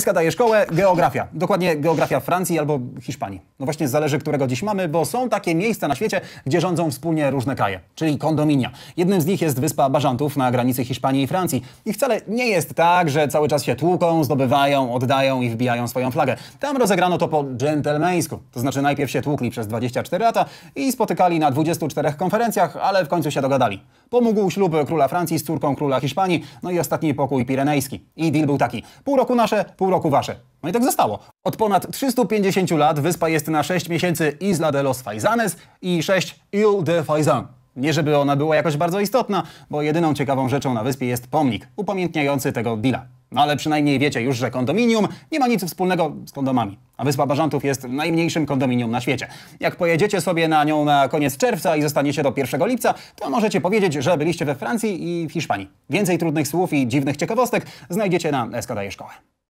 SK daje szkołę, geografia. Dokładnie geografia Francji albo Hiszpanii. No właśnie zależy, którego dziś mamy, bo są takie miejsca na świecie, gdzie rządzą wspólnie różne kraje, czyli kondominia. Jednym z nich jest wyspa Bażantów na granicy Hiszpanii i Francji. I wcale nie jest tak, że cały czas się tłuką, zdobywają, oddają i wbijają swoją flagę. Tam rozegrano to po dżentelmeńsku. To znaczy najpierw się tłukli przez 24 lata i spotykali na 24 konferencjach, ale w końcu się dogadali. Pomógł ślub króla Francji z córką króla Hiszpanii, no i ostatni pokój pirenejski. I deal był taki. Pół roku nasze, pół pół roku wasze. No i tak zostało. Od ponad 350 lat wyspa jest na 6 miesięcy Isla de los Faisanes i 6 Ile de Faisan. Nie żeby ona była jakoś bardzo istotna, bo jedyną ciekawą rzeczą na wyspie jest pomnik upamiętniający tego deala. No ale przynajmniej wiecie już, że kondominium nie ma nic wspólnego z kondomami. A Wyspa barżantów jest najmniejszym kondominium na świecie. Jak pojedziecie sobie na nią na koniec czerwca i zostaniecie do 1 lipca, to możecie powiedzieć, że byliście we Francji i w Hiszpanii. Więcej trudnych słów i dziwnych ciekawostek znajdziecie na Eskada Szkołę.